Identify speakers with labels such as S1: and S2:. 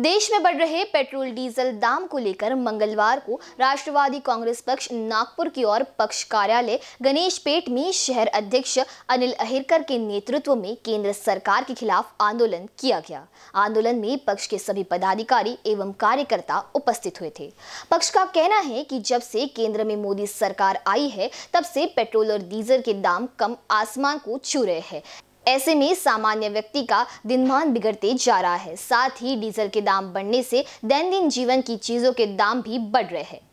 S1: देश में बढ़ रहे पेट्रोल डीजल दाम को लेकर मंगलवार को राष्ट्रवादी कांग्रेस पक्ष नागपुर की ओर पक्ष कार्यालय गणेश पेट में शहर अध्यक्ष अनिल अहिरकर के नेतृत्व में केंद्र सरकार के खिलाफ आंदोलन किया गया आंदोलन में पक्ष के सभी पदाधिकारी एवं कार्यकर्ता उपस्थित हुए थे पक्ष का कहना है कि जब से केंद्र में मोदी सरकार आई है तब से पेट्रोल और डीजल के दाम कम आसमान को छू रहे हैं ऐसे में सामान्य व्यक्ति का दिनमान बिगड़ते जा रहा है साथ ही डीजल के दाम बढ़ने से दैनंदिन जीवन की चीजों के दाम भी बढ़ रहे हैं